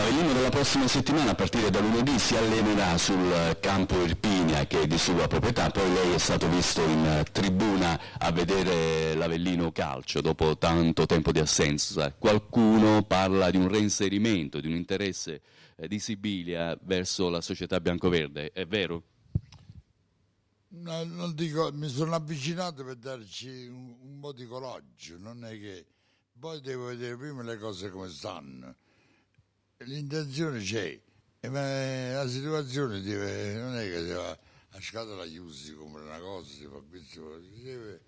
L'Avellino della prossima settimana a partire da lunedì si allenerà sul campo Irpinia che è di sua proprietà, poi lei è stato visto in tribuna a vedere l'Avellino calcio dopo tanto tempo di assenza. Qualcuno parla di un reinserimento, di un interesse eh, di Sibilia verso la società biancoverde, è vero? No, non dico, mi sono avvicinato per darci un, un po' di coraggio, non è che poi devo vedere prima le cose come stanno l'intenzione c'è, eh, ma eh, la situazione deve, non è che si va a scatola chiusi come una cosa, si fa questo, si deve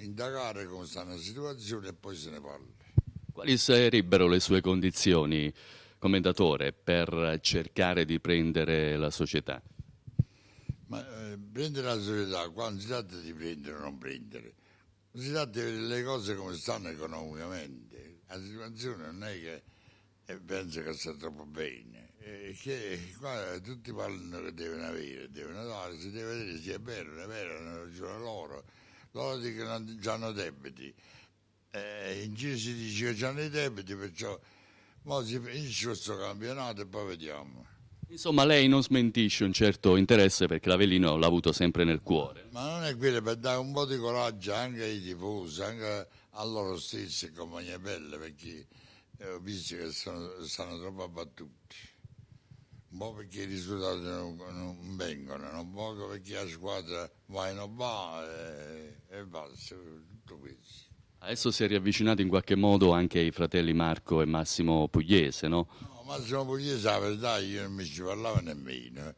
indagare come sta la situazione e poi se ne parla. Quali sarebbero le sue condizioni, commendatore, per cercare di prendere la società? Ma eh, prendere la società, quando si tratta di prendere o non prendere, si tratta di vedere le cose come stanno economicamente. La situazione non è che e penso che sia troppo bene. E che qua tutti parlano che devono avere, devono dare, si deve vedere se è vero, non è vero, non ragione loro. Loro dicono che hanno debiti. E in giro si dice che hanno i debiti, perciò ma si finisce questo campionato e poi vediamo. Insomma, lei non smentisce un certo interesse perché l'Avellino l'ha avuto sempre nel cuore. Ma non è quello per dare un po' di coraggio anche ai tifosi, anche a loro stessi, compagnia bella, perché ho visto che sono, sono troppo abbattuti. Un po' perché i risultati non, non vengono, un po' perché la squadra va in obbà e, e basta, tutto questo. Adesso si è riavvicinato in qualche modo anche i fratelli Marco e Massimo Pugliese, no? No, Massimo Pugliese, la verità, io non mi ci parlavo nemmeno. Eh.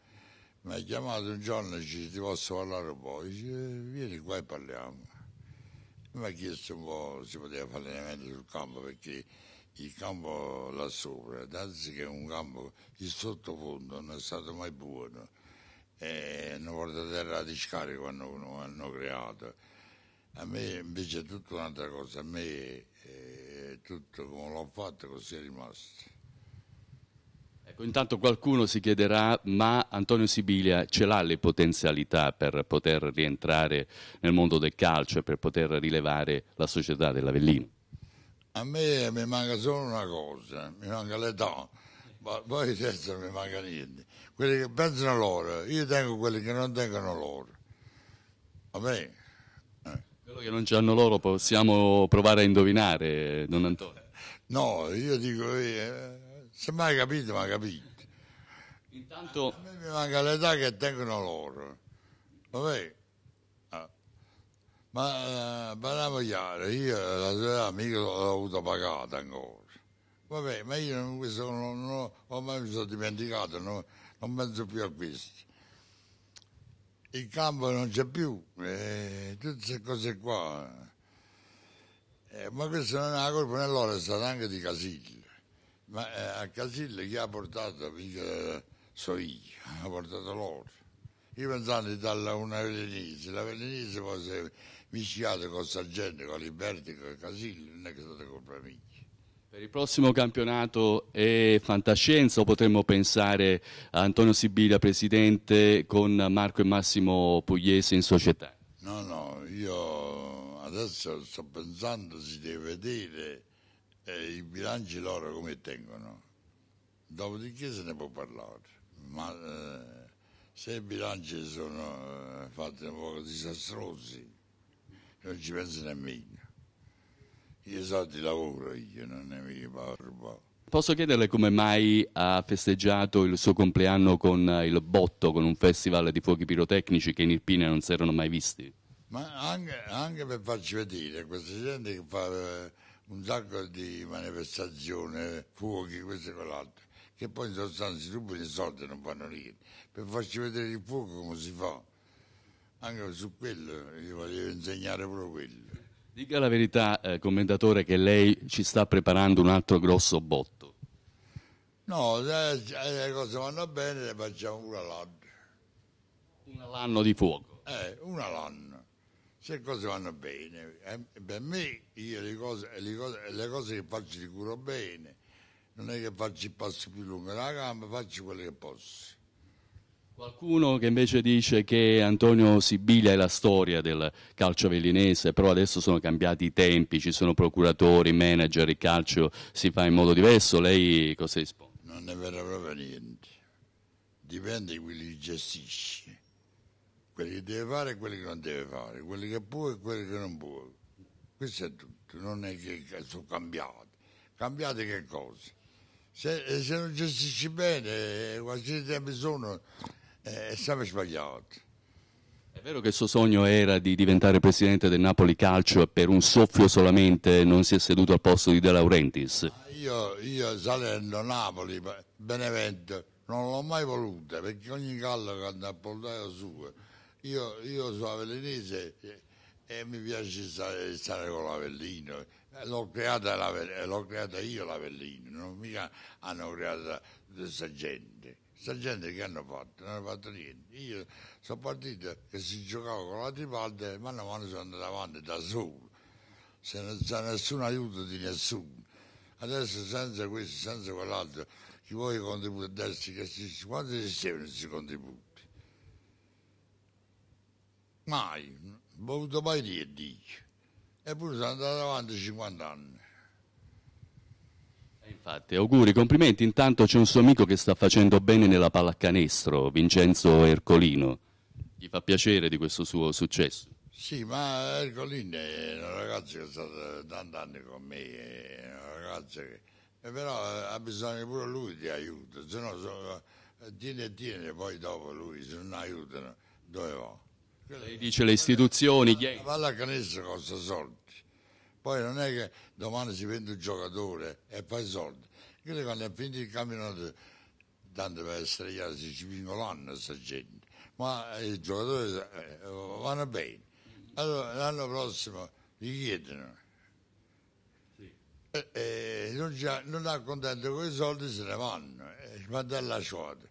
Mi ha chiamato un giorno e dice, ti posso parlare un po'? Dice, vieni qua e parliamo. Mi ha chiesto un po' se poteva fare allenamento sul campo perché il campo là sopra, anzi che è un campo il sottofondo non è stato mai buono e hanno portato terra a discarico hanno, hanno creato. A me invece è tutta un'altra cosa, a me è eh, tutto come l'ho fatto così è rimasto. Ecco, intanto qualcuno si chiederà, ma Antonio Sibilia ce l'ha le potenzialità per poter rientrare nel mondo del calcio e per poter rilevare la società dell'Avellino? A me mi manca solo una cosa, mi manca l'età, ma poi senza mi manca niente. Quelli che pensano loro, io tengo quelli che non tengono loro. Va bene? Eh. Quello che non ci hanno loro possiamo provare a indovinare, Don Antonio. No, io dico, eh, se mai capito, ma capito. Intanto... A me mi manca l'età che tengono loro. Va bene? Ma eh, per io la sua amica l'ho avuta pagata ancora. Vabbè, ma io non, questo non, non, mai mi sono dimenticato, non, non penso più a questo. Il campo non c'è più, eh, tutte queste cose qua. Eh, ma questa non è una colpa, nell'ora è stata anche di Casille. Ma eh, a Casille chi ha portato, mica so io, ha portato loro. Io pensavo di darla una velenese, la velenese fosse Viciate con Sargento, con Liberti, con Casilli, non è che state colpa mia. Per il prossimo campionato è fantascienza o potremmo pensare a Antonio Sibilla presidente con Marco e Massimo Pugliese in società? No, no, io adesso sto pensando, si deve vedere eh, i bilanci loro come tengono. Dopodiché se ne può parlare, ma eh, se i bilanci sono eh, fatti un po' disastrosi non ci penso nemmeno. Io so di lavoro, io non ne mi parlo. Posso chiederle come mai ha festeggiato il suo compleanno con eh, il Botto, con un festival di fuochi pirotecnici che in Irpina non si erano mai visti? Ma anche, anche per farci vedere, questa gente che fa eh, un sacco di manifestazioni, fuochi, questo e quell'altro, che poi in sostanza rubano i soldi e non fanno niente. Per farci vedere il fuoco come si fa. Anche su quello, io volevo insegnare proprio quello. Dica la verità, eh, commentatore, che lei ci sta preparando un altro grosso botto. No, se le cose vanno bene le facciamo una l'anno Una all'anno di fuoco? Eh, una l'anno Se le cose vanno bene. Eh, per me le cose, le, cose, le cose che faccio di curo bene, non è che faccio il passo più lungo della gamba, faccio quello che posso. Qualcuno che invece dice che Antonio Sibiglia è la storia del calcio avellinese, però adesso sono cambiati i tempi, ci sono procuratori, manager, il calcio si fa in modo diverso, lei cosa risponde? Non è vero proprio niente, dipende da quelli che gestisce, quelli che deve fare e quelli che non deve fare, quelli che può e quelli che non può, questo è tutto, non è che sono cambiati, cambiate che cosa? Se, se non gestisci bene, eh, qualsiasi tempo sono è eh, sempre sbagliato. È vero che il suo sogno era di diventare presidente del Napoli Calcio e per un soffio solamente non si è seduto al posto di De Laurentiis? Ah, io, io Salerno, Napoli, Benevento non l'ho mai voluta perché ogni gallo che andava a portare suo. Io, io sono avellinese e, e, mi piace stare, stare con l'Avellino. L'ho creata, l'ho creata io l'Avellino, non mica hanno creato questa gente. C'è gente che hanno fatto, non hanno fatto niente. Io sono partito che si giocava con la tripalda e mano a mano sono andato avanti da solo, senza nessun aiuto di nessuno. Adesso senza questo, senza quell'altro, chi vuole contributi a destra, che si, quando esistevano questi contributi? Mai, non ho voluto mai dire, dice. Eppure sono andato avanti 50 anni. Infatti, auguri, complimenti. Intanto c'è un suo amico che sta facendo bene nella pallacanestro, Vincenzo Ercolino. Gli fa piacere di questo suo successo. Sì, ma Ercolino è un ragazzo che è stato tanti anni con me, è un ragazzo che però ha bisogno pure lui di aiuto, se no tiene e tiene, poi dopo lui se non aiutano dove va? Lei dice le istituzioni, chi è? La pallacanestro costa soldi. Poi non è che domani si vende un giocatore e fai soldi. Quindi quando è finito il campionato, tanto per essere si ci vincolano questa gente. Ma eh, i giocatori eh, vanno bene. Allora l'anno prossimo gli chiedono. E, e eh, non, già, non è contento con i soldi, se ne vanno. E va dall'asciuato.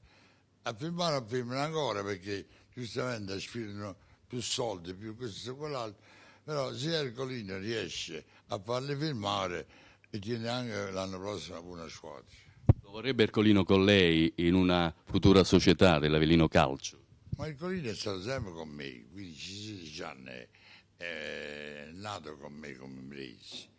A firmare non firmano ancora perché giustamente aspirano più soldi, più questo e quell'altro però se Ercolino riesce a farli firmare e tiene anche l'anno prossimo una squadra. Lo vorrebbe Ercolino con lei in una futura società dell'Avellino Calcio? Ma Ercolino è stato sempre con me, 15 anni, eh, è nato con me come Brezzi.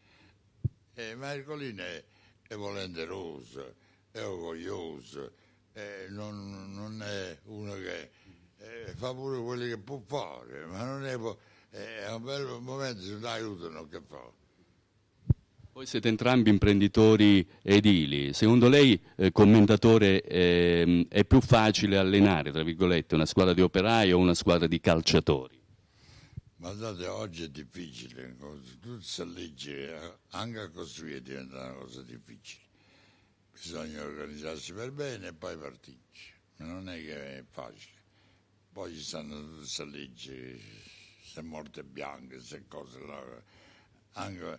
Eh, ma Ercolino è, è volenteroso, è orgoglioso, eh, non, non, è uno che eh, fa pure quello che può fare, ma non è... Po- eh, è un bel momento, se aiutano che fa. Voi siete entrambi imprenditori edili, secondo lei eh, commentatore eh, è più facile allenare, tra virgolette, una squadra di operai o una squadra di calciatori? Guardate, oggi è difficile, tutte queste leggi, eh, anche a costruire diventa una cosa difficile. Bisogna organizzarsi per bene e poi partirci, non è che è facile. Poi ci stanno tutte queste leggi se morte bianca, se cose anche,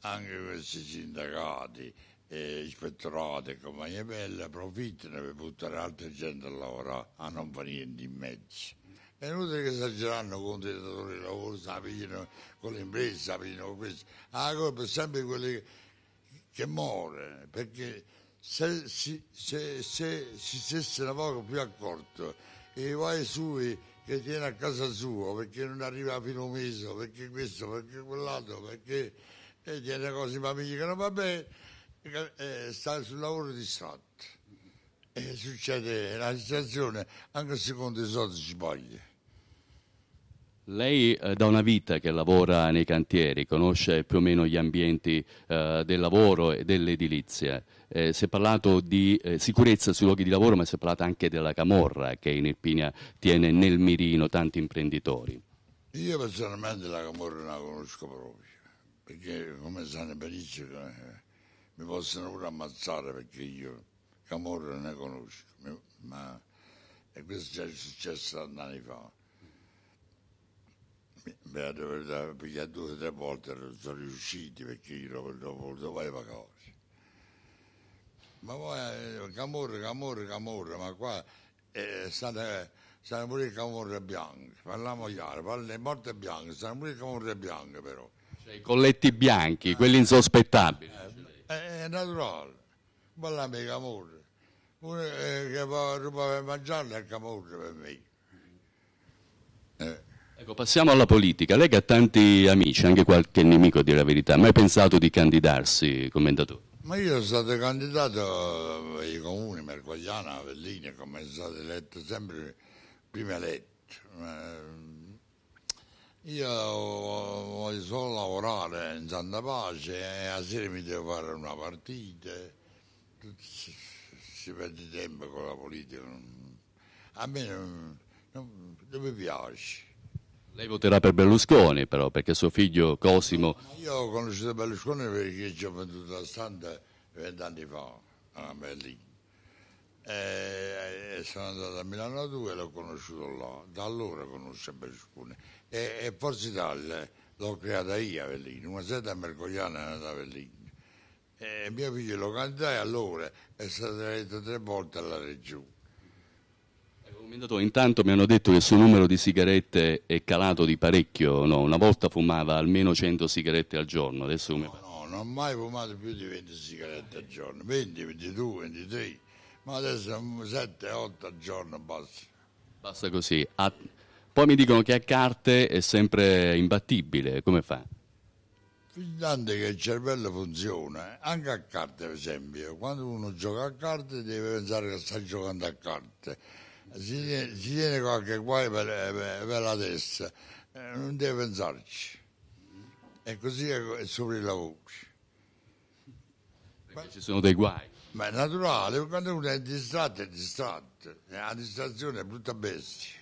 anche questi sindacati e ispettorati e compagnia bella approfittano per buttare altre gente a lavorare a non fare niente in mezzo è inutile che esagerano con i datori di lavoro sapino con le imprese sapino con questo ah, la colpa è sempre quelli che, muore perché se si stesse se, se, se, se ne poco più accorto e vai sui che tiene a casa sua perché non arriva fino a un mese, perché questo, perché quell'altro, perché e tiene cose in famiglia che non va bene, e sta sul lavoro distratto. E succede la situazione, anche secondo i soldi sbaglia. Lei eh, da una vita che lavora nei cantieri, conosce più o meno gli ambienti eh, del lavoro e dell'edilizia. Eh, si è parlato di eh, sicurezza sui luoghi di lavoro, ma si è parlato anche della camorra che in Irpinia tiene nel mirino tanti imprenditori. Io personalmente la camorra non la conosco proprio, perché come sanno benissimo eh, mi possono pure ammazzare perché io camorra non la conosco, ma e questo già è successo anni fa beh, dovevo pigliare due o tre volte, non sono riusciti perché io non, non volevo fare vacanze. Ma poi eh, Camorra, Camorra, Camorra, ma qua è stata, stata pure Camorra bianca, parliamo chiaro, parliamo di morte bianche, sono pure Camorra bianca però. Cioè i colletti bianchi, eh, quelli insospettabili. Eh, eh, è, naturale, parliamo di Camorra. Uno eh, che va a rubare e mangiarla è Camorra per me. Eh. Ecco, passiamo alla politica. Lei che ha tanti amici, anche qualche nemico a dire la verità, mai pensato di candidarsi, commentatore? Ma io sono stato candidato ai comuni, Mercogliana, Avellini, come sono stato eletto sempre prima eletto. Eh, io voglio solo lavorare in Santa Pace e a sera mi devo fare una partita. Si perde tempo con la politica. A me non, non, non mi piace. Lei voterà per Berlusconi però, perché suo figlio Cosimo... Io ho conosciuto Berlusconi perché ci ho venduto la stand vent'anni fa a Berlino. E sono andato a Milano 2 e l'ho conosciuto là. Da allora conosce Berlusconi. E, e Forza Italia l'ho creata io a Berlino, una sede mercogliana da Berlino. E mio figlio lo cantai allora, è stato eletto tre volte alla regione Commendatore, intanto mi hanno detto che il suo numero di sigarette è calato di parecchio, no? una volta fumava almeno 100 sigarette al giorno, adesso come... No, no, non ho mai fumato più di 20 sigarette al giorno, 20, 22, 23, ma adesso 7, 8 al giorno basta. Basta così. A... Poi mi dicono che a carte è sempre imbattibile, come fa? Fin tanto che il cervello funziona, eh. anche a carte per esempio, quando uno gioca a carte deve pensare che sta giocando a carte si, si tiene qualche guai per, eh, per, per, la testa, eh, non deve pensarci. E così è sopra la voce. ma, ci sono dei guai. Ma è naturale, quando uno è distratto, è distratto. La distrazione è brutta bestia.